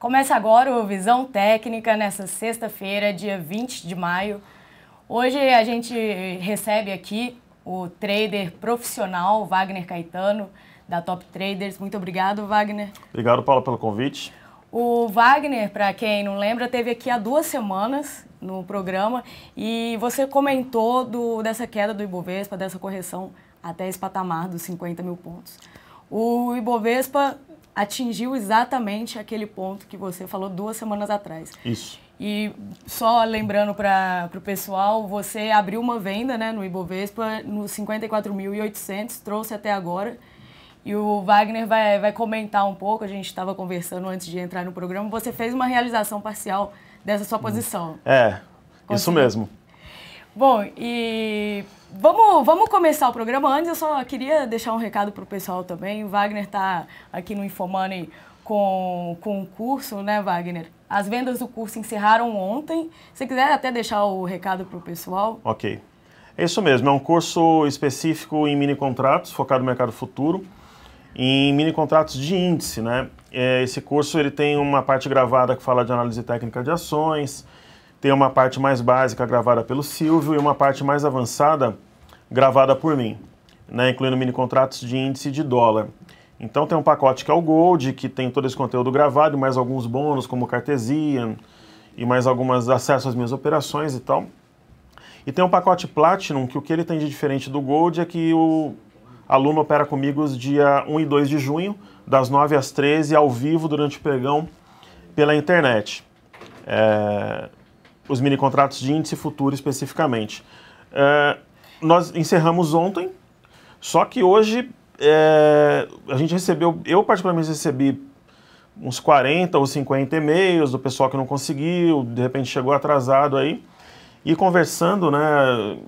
Começa agora o Visão Técnica nessa sexta-feira, dia 20 de maio. Hoje a gente recebe aqui o trader profissional Wagner Caetano, da Top Traders. Muito obrigado, Wagner. Obrigado, Paulo, pelo convite. O Wagner, para quem não lembra, teve aqui há duas semanas no programa e você comentou do, dessa queda do Ibovespa, dessa correção até esse patamar dos 50 mil pontos. O Ibovespa atingiu exatamente aquele ponto que você falou duas semanas atrás. Isso. E só lembrando para o pessoal, você abriu uma venda né, no Ibovespa no 54.800, trouxe até agora. E o Wagner vai, vai comentar um pouco, a gente estava conversando antes de entrar no programa, você fez uma realização parcial dessa sua hum. posição. É, isso mesmo. Bom, e Vamos, vamos começar o programa. Antes, eu só queria deixar um recado para o pessoal também. O Wagner está aqui no Infomoney com, com o curso, né, Wagner? As vendas do curso encerraram ontem. Se quiser até deixar o recado para o pessoal. Ok. É isso mesmo. É um curso específico em mini contratos, focado no mercado futuro, em mini contratos de índice, né? É, esse curso ele tem uma parte gravada que fala de análise técnica de ações, tem uma parte mais básica gravada pelo Silvio e uma parte mais avançada gravada por mim, né, incluindo mini contratos de índice de dólar. Então tem um pacote que é o Gold, que tem todo esse conteúdo gravado, mais alguns bônus como Cartesian e mais algumas acessos às minhas operações e tal. E tem um pacote Platinum, que o que ele tem de diferente do Gold é que o aluno opera comigo os dia 1 e 2 de junho, das 9 às 13, ao vivo, durante o pregão, pela internet. É os mini contratos de índice futuro especificamente. É, nós encerramos ontem, só que hoje é, a gente recebeu, eu particularmente recebi uns 40 ou 50 e-mails do pessoal que não conseguiu, de repente chegou atrasado aí. E conversando né,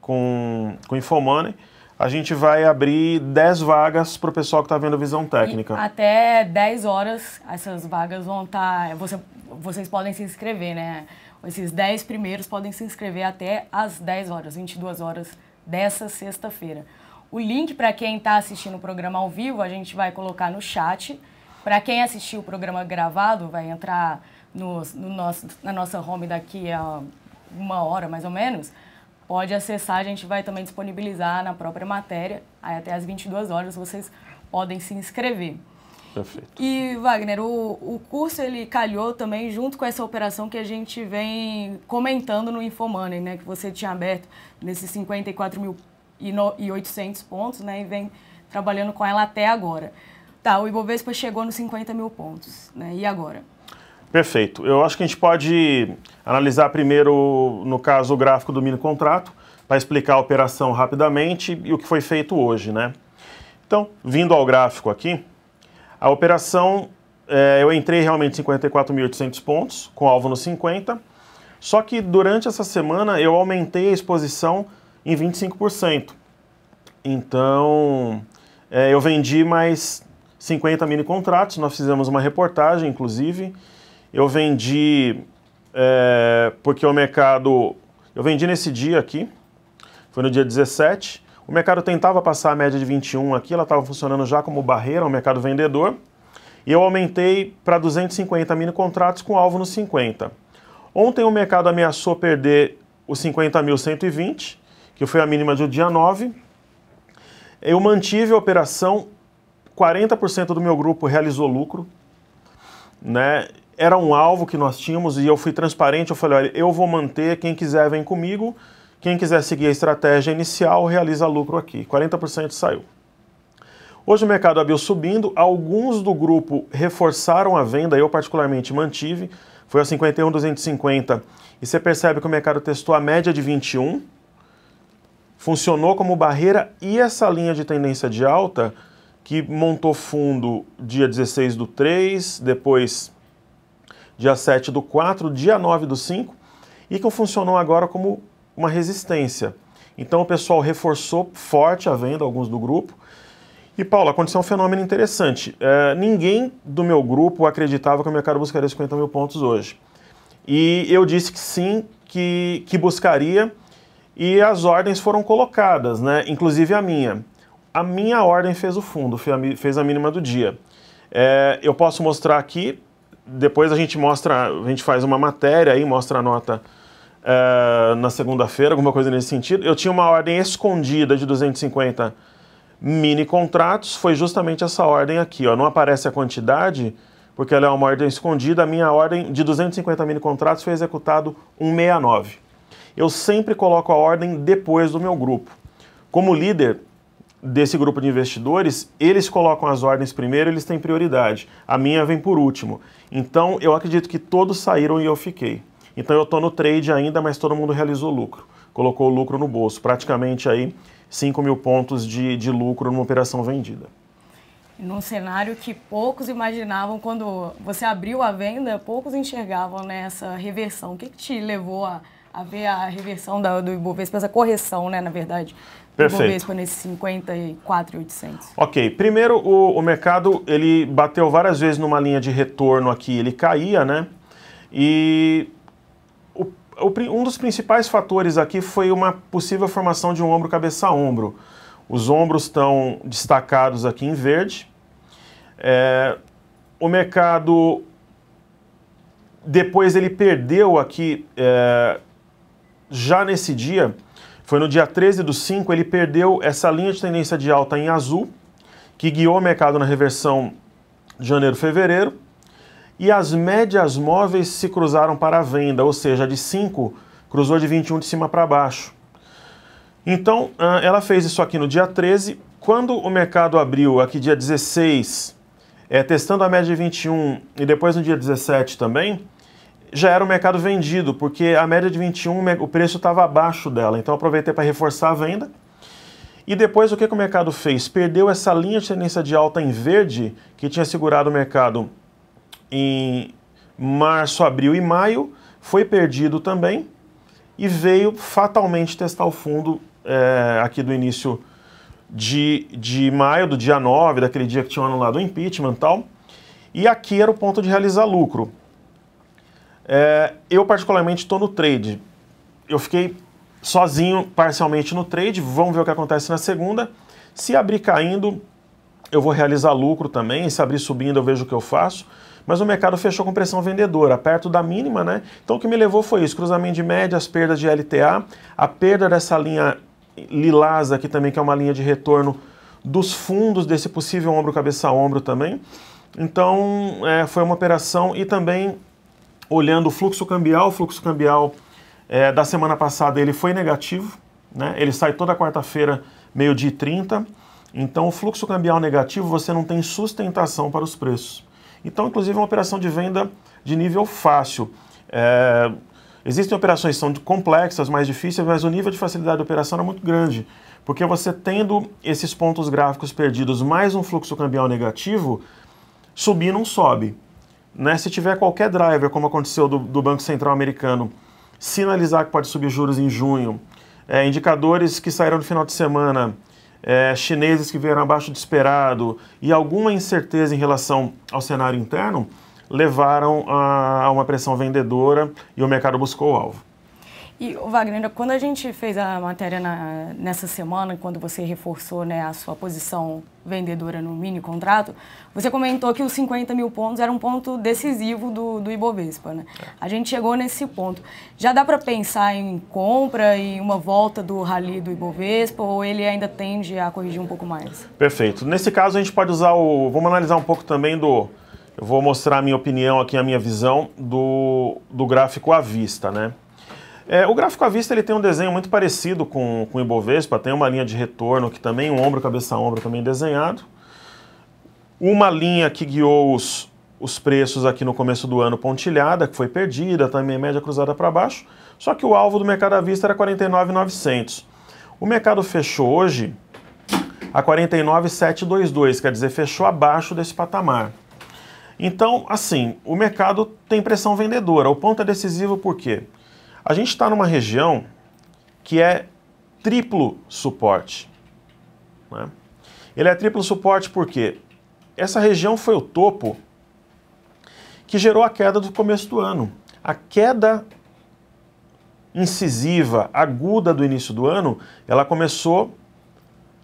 com, com o Infomoney, a gente vai abrir 10 vagas para o pessoal que está vendo visão técnica. E até 10 horas essas vagas vão estar. Tá, você, vocês podem se inscrever, né? Esses 10 primeiros podem se inscrever até às 10 horas, 22 horas dessa sexta-feira. O link para quem está assistindo o programa ao vivo a gente vai colocar no chat. Para quem assistiu o programa gravado, vai entrar no, no nosso, na nossa home daqui a uma hora mais ou menos. Pode acessar, a gente vai também disponibilizar na própria matéria. Aí até às 22 horas vocês podem se inscrever. Perfeito. E, Wagner, o, o curso ele calhou também junto com essa operação que a gente vem comentando no Infomoney, né? Que você tinha aberto nesses 54 mil e 800 pontos, né? E vem trabalhando com ela até agora. Tá, o Ibovespa chegou nos 50 mil pontos, né? E agora? Perfeito. Eu acho que a gente pode analisar primeiro, no caso, o gráfico do mini contrato, para explicar a operação rapidamente e o que foi feito hoje, né? Então, vindo ao gráfico aqui, a operação, é, eu entrei realmente em 54.800 pontos, com alvo nos 50, só que durante essa semana eu aumentei a exposição em 25%. Então, é, eu vendi mais 50 mini contratos, nós fizemos uma reportagem, inclusive. Eu vendi, é, porque o mercado. Eu vendi nesse dia aqui, foi no dia 17. O mercado tentava passar a média de 21 aqui, ela estava funcionando já como barreira, um mercado vendedor. E eu aumentei para 250 mini contratos com alvo nos 50. Ontem o mercado ameaçou perder os 50.120, que foi a mínima do dia 9. Eu mantive a operação, 40% do meu grupo realizou lucro, né? Era um alvo que nós tínhamos e eu fui transparente, eu falei, olha, eu vou manter, quem quiser vem comigo. Quem quiser seguir a estratégia inicial realiza lucro aqui, 40% saiu. Hoje o mercado abriu subindo, alguns do grupo reforçaram a venda, eu particularmente mantive, foi a 51,250 e você percebe que o mercado testou a média de 21, funcionou como barreira e essa linha de tendência de alta que montou fundo dia 16 do 3, depois dia 7 do 4, dia 9 do 5 e que funcionou agora como uma resistência. Então o pessoal reforçou forte a venda, alguns do grupo. E Paulo, aconteceu um fenômeno interessante. É, ninguém do meu grupo acreditava que o mercado buscaria 50 mil pontos hoje. E eu disse que sim, que, que buscaria, e as ordens foram colocadas, né? inclusive a minha. A minha ordem fez o fundo, fez a mínima do dia. É, eu posso mostrar aqui, depois a gente mostra, a gente faz uma matéria aí, mostra a nota eh, na segunda-feira, alguma coisa nesse sentido. Eu tinha uma ordem escondida de 250 mini contratos, foi justamente essa ordem aqui. Ó. Não aparece a quantidade, porque ela é uma ordem escondida. A minha ordem de 250 mini contratos foi executado 169. Eu sempre coloco a ordem depois do meu grupo. Como líder, desse grupo de investidores, eles colocam as ordens primeiro, eles têm prioridade. A minha vem por último. Então, eu acredito que todos saíram e eu fiquei. Então eu estou no trade ainda, mas todo mundo realizou lucro, colocou o lucro no bolso, praticamente aí 5 mil pontos de, de lucro numa operação vendida. Num cenário que poucos imaginavam quando você abriu a venda, poucos enxergavam nessa né, reversão. O que, que te levou a, a ver a reversão da, do Ibovespa, essa correção, né, na verdade, Perfeito. Ibovespa nesse 54,800. Ok. Primeiro, o, o, mercado ele bateu várias vezes numa linha de retorno aqui, ele caía, né? E um dos principais fatores aqui foi uma possível formação de um ombro cabeça-ombro. Os ombros estão destacados aqui em verde. É, o mercado depois ele perdeu aqui é, já nesse dia, foi no dia 13 do 5, ele perdeu essa linha de tendência de alta em azul, que guiou o mercado na reversão de janeiro-fevereiro e as médias móveis se cruzaram para a venda, ou seja, de 5 cruzou de 21 de cima para baixo. Então, ah, ela fez isso aqui no dia 13. Quando o mercado abriu, aqui dia 16, é, testando a média de 21 e depois no dia 17 também, já era o mercado vendido, porque a média de 21, o preço estava abaixo dela. Então, aproveitei para reforçar a venda. E depois, o que, que o mercado fez? Perdeu essa linha de tendência de alta em verde, que tinha segurado o mercado em março, abril e maio, foi perdido também e veio fatalmente testar o fundo é, aqui do início de, de maio, do dia 9, daquele dia que tinha anulado o impeachment e tal. E aqui era o ponto de realizar lucro. É, eu, particularmente, estou no trade. Eu fiquei sozinho parcialmente no trade. Vamos ver o que acontece na segunda. Se abrir caindo, eu vou realizar lucro também. se abrir subindo, eu vejo o que eu faço mas o mercado fechou com pressão vendedora, perto da mínima, né? Então o que me levou foi isso, cruzamento de média, as perdas de LTA, a perda dessa linha lilás aqui também, que é uma linha de retorno dos fundos desse possível ombro cabeça ombro também. Então é, foi uma operação e também olhando o fluxo cambial, o fluxo cambial é, da semana passada ele foi negativo, né? Ele sai toda quarta-feira, meio-dia e 30. Então, o fluxo cambial negativo, você não tem sustentação para os preços. Então, inclusive, é uma operação de venda de nível fácil. É, existem operações que são complexas, mais difíceis, mas o nível de facilidade de operação é muito grande. Porque você tendo esses pontos gráficos perdidos mais um fluxo cambial negativo, subir não sobe. Né? Se tiver qualquer driver, como aconteceu do, do Banco Central americano, sinalizar que pode subir juros em junho, é, indicadores que saíram no final de semana é, chineses que vieram abaixo do esperado e alguma incerteza em relação ao cenário interno levaram a, a uma pressão vendedora e o mercado buscou o alvo. E, Wagner, quando a gente fez a matéria na, nessa semana, quando você reforçou né, a sua posição vendedora no mini contrato, você comentou que os 50 mil pontos era um ponto decisivo do, do Ibovespa. Né? A gente chegou nesse ponto. Já dá para pensar em compra e uma volta do rally do Ibovespa ou ele ainda tende a corrigir um pouco mais? Perfeito. Nesse caso, a gente pode usar o. Vamos analisar um pouco também do. Eu vou mostrar a minha opinião aqui, a minha visão do, do gráfico à vista, né? É, o gráfico à vista ele tem um desenho muito parecido com, com o Ibovespa, tem uma linha de retorno que também, um ombro, cabeça ombro também desenhado. Uma linha que guiou os, os preços aqui no começo do ano pontilhada, que foi perdida, também média cruzada para baixo, só que o alvo do mercado à vista era 49,900. O mercado fechou hoje a 49,722, quer dizer, fechou abaixo desse patamar. Então, assim, o mercado tem pressão vendedora. O ponto é decisivo por quê? Porque a gente está numa região que é triplo suporte. Né? Ele é triplo suporte porque essa região foi o topo que gerou a queda do começo do ano. A queda incisiva, aguda do início do ano, ela começou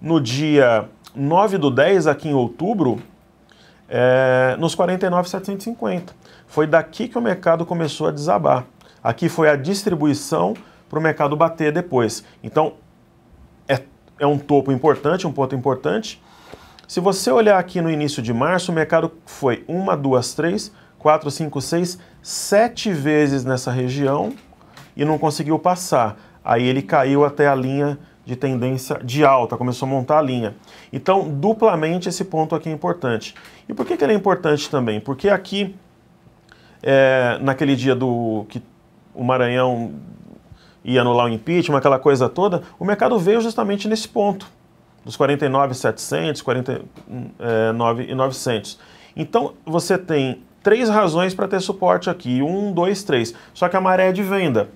no dia 9 do 10, aqui em outubro, é, nos 49,750. Foi daqui que o mercado começou a desabar. Aqui foi a distribuição para o mercado bater depois. Então, é, é um topo importante, um ponto importante. Se você olhar aqui no início de março, o mercado foi 1, 2, 3, 4, 5, 6, 7 vezes nessa região e não conseguiu passar. Aí ele caiu até a linha de tendência de alta, começou a montar a linha. Então, duplamente esse ponto aqui é importante. E por que, que ele é importante também? Porque aqui, é, naquele dia do que o Maranhão ia anular o impeachment, aquela coisa toda, o mercado veio justamente nesse ponto, dos 49,700, 49,900. É, então, você tem três razões para ter suporte aqui, um, dois, três. Só que a maré é de venda.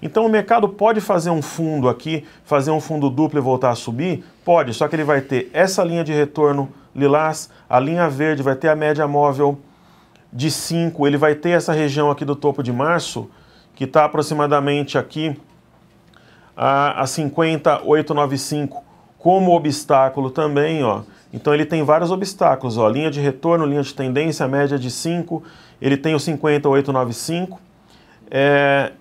Então o mercado pode fazer um fundo aqui, fazer um fundo duplo e voltar a subir? Pode, só que ele vai ter essa linha de retorno lilás, a linha verde vai ter a média móvel de 5, ele vai ter essa região aqui do topo de março, que está aproximadamente aqui a, a 50,895 como obstáculo também, ó. Então ele tem vários obstáculos, ó. Linha de retorno, linha de tendência, média de 5, ele tem o 50,895. É,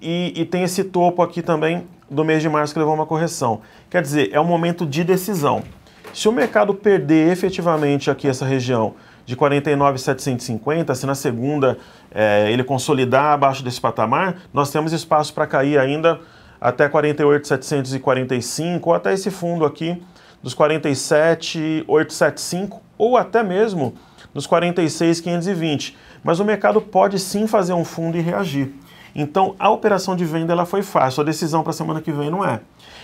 e, e, tem esse topo aqui também do mês de março que levou uma correção. Quer dizer, é um momento de decisão. Se o mercado perder efetivamente aqui essa região de 49,750, se na segunda é, ele consolidar abaixo desse patamar, nós temos espaço para cair ainda até 48,745 ou até esse fundo aqui dos 47,875 ou até mesmo nos 46,520. Mas o mercado pode sim fazer um fundo e reagir. Então, a operação de venda ela foi fácil, a decisão para a semana que vem não é.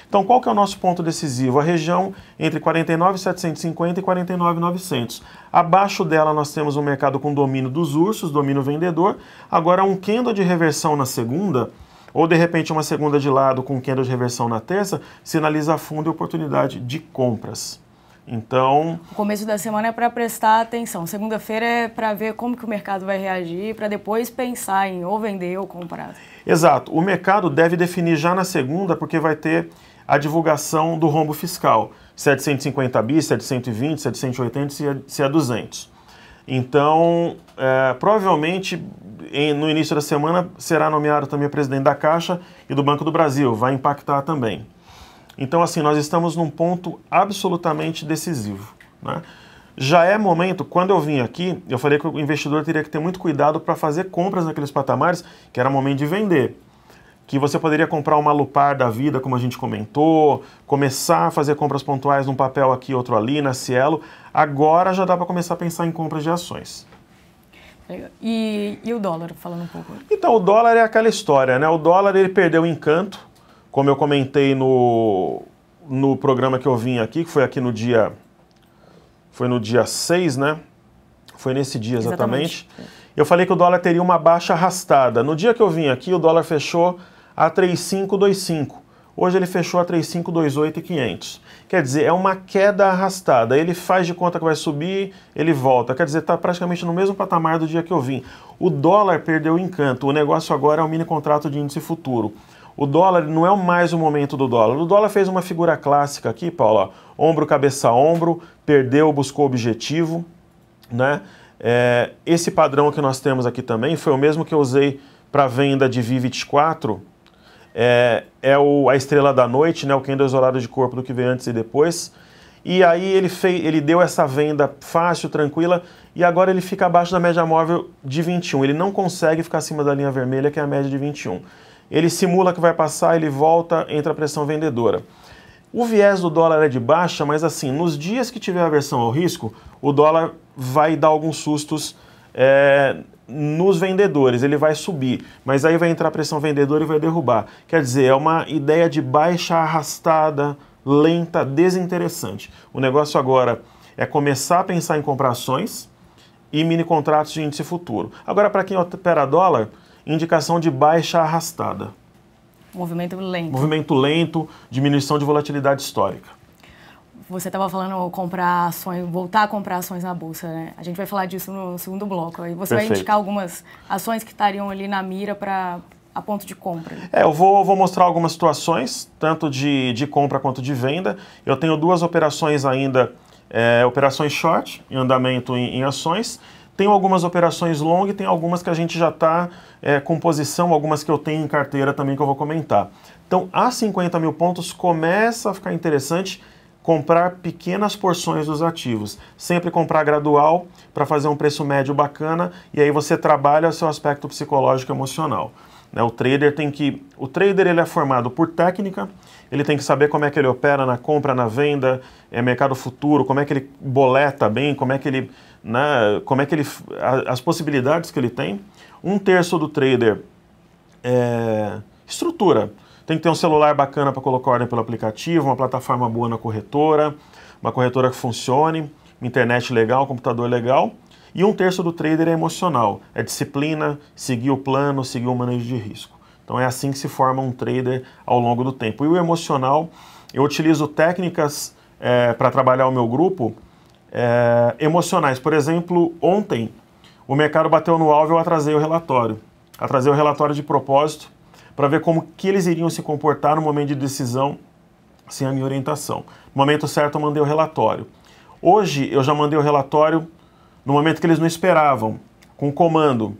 Então, qual que é o nosso ponto decisivo? A região entre 49,750 e 49,900. Abaixo dela nós temos um mercado com domínio dos ursos, domínio vendedor. Agora, um candle de reversão na segunda, ou de repente uma segunda de lado com candle de reversão na terça, sinaliza fundo e oportunidade de compras. Então. O começo da semana é para prestar atenção. Segunda-feira é para ver como que o mercado vai reagir, para depois pensar em ou vender ou comprar. Exato. O mercado deve definir já na segunda, porque vai ter a divulgação do rombo fiscal. 750 bi, 720, 780, se é 200. É então, é, provavelmente, em, no início da semana, será nomeado também o presidente da Caixa e do Banco do Brasil. Vai impactar também. Então, assim, nós estamos num ponto absolutamente decisivo. Né? Já é momento, quando eu vim aqui, eu falei que o investidor teria que ter muito cuidado para fazer compras naqueles patamares, que era momento de vender. Que você poderia comprar uma Lupar da vida, como a gente comentou, começar a fazer compras pontuais num papel aqui, outro ali, na Cielo. Agora já dá para começar a pensar em compras de ações. E, e, o dólar, falando um pouco? Então, o dólar é aquela história, né? O dólar ele perdeu o encanto, como eu comentei no, no programa que eu vim aqui, que foi aqui no dia. Foi no dia 6, né? Foi nesse dia exatamente. exatamente. Eu falei que o dólar teria uma baixa arrastada. No dia que eu vim aqui, o dólar fechou a 3525. Hoje ele fechou a 3528,500. Quer dizer, é uma queda arrastada. Ele faz de conta que vai subir, ele volta. Quer dizer, está praticamente no mesmo patamar do dia que eu vim. O dólar perdeu o encanto. O negócio agora é o mini contrato de índice futuro. O dólar não é mais o momento do dólar. O dólar fez uma figura clássica aqui, Paula. Ombro, cabeça, ombro, perdeu, buscou objetivo. Né? É, esse padrão que nós temos aqui também foi o mesmo que eu usei para venda de Vivit 4. É, é o, a estrela da noite, né? o candles isolado de corpo do que veio antes e depois. E aí ele, fei, ele deu essa venda fácil, tranquila, e agora ele fica abaixo da média móvel de 21. Ele não consegue ficar acima da linha vermelha, que é a média de 21 ele simula que vai passar, ele volta, entra a pressão vendedora. O viés do dólar é de baixa, mas assim, nos dias que tiver aversão ao risco, o dólar vai dar alguns sustos é, nos vendedores, ele vai subir, mas aí vai entrar a pressão vendedora e vai derrubar. Quer dizer, é uma ideia de baixa arrastada, lenta, desinteressante. O negócio agora é começar a pensar em comprações e mini contratos de índice futuro. Agora, para quem opera dólar, indicação de baixa arrastada. Movimento lento. Movimento lento, diminuição de volatilidade histórica. Você estava falando comprar ações, voltar a comprar ações na bolsa, né? A gente vai falar disso no segundo bloco. Aí você Perfeito. vai indicar algumas ações que estariam ali na mira para a ponto de compra. É, eu vou, vou mostrar algumas situações, tanto de, de compra quanto de venda. Eu tenho duas operações ainda, é, operações short, em andamento em, em ações, tem algumas operações long e tem algumas que a gente já está é, com posição, algumas que eu tenho em carteira também que eu vou comentar. Então, a 50 mil pontos começa a ficar interessante comprar pequenas porções dos ativos. Sempre comprar gradual para fazer um preço médio bacana e aí você trabalha o seu aspecto psicológico e emocional. Né? O trader tem que, o trader ele é formado por técnica, ele tem que saber como é que ele opera na compra, na venda, é mercado futuro, como é que ele boleta bem, como é que ele, né, como é que ele, as possibilidades que ele tem. Um terço do trader é estrutura. Tem que ter um celular bacana para colocar ordem pelo aplicativo, uma plataforma boa na corretora, uma corretora que funcione, internet legal, computador legal. E um terço do trader é emocional, é disciplina, seguir o plano, seguir o manejo de risco. Então é assim que se forma um trader ao longo do tempo. E o emocional, eu utilizo técnicas é, para trabalhar o meu grupo é, emocionais. Por exemplo, ontem o mercado bateu no alvo e eu atrasei o relatório. Atrasei o relatório de propósito para ver como que eles iriam se comportar no momento de decisão sem a minha orientação. No momento certo eu mandei o relatório. Hoje eu já mandei o relatório no momento que eles não esperavam, com comando.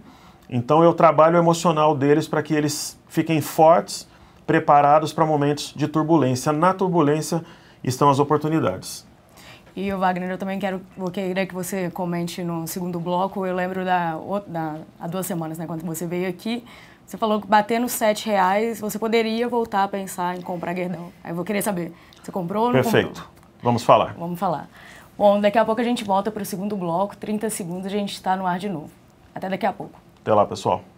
Então eu trabalho o emocional deles para que eles fiquem fortes, preparados para momentos de turbulência. Na turbulência estão as oportunidades. E o Wagner, eu também quero, vou querer que você comente no segundo bloco. Eu lembro da, da há duas semanas, né, quando você veio aqui, você falou que batendo os sete reais, você poderia voltar a pensar em comprar Guerdão. Aí eu vou querer saber, você comprou ou não Perfeito. comprou? Perfeito. Vamos falar. Vamos falar. Bom, daqui a pouco a gente volta para o segundo bloco, 30 segundos a gente está no ar de novo. Até daqui a pouco. Até lá, pessoal.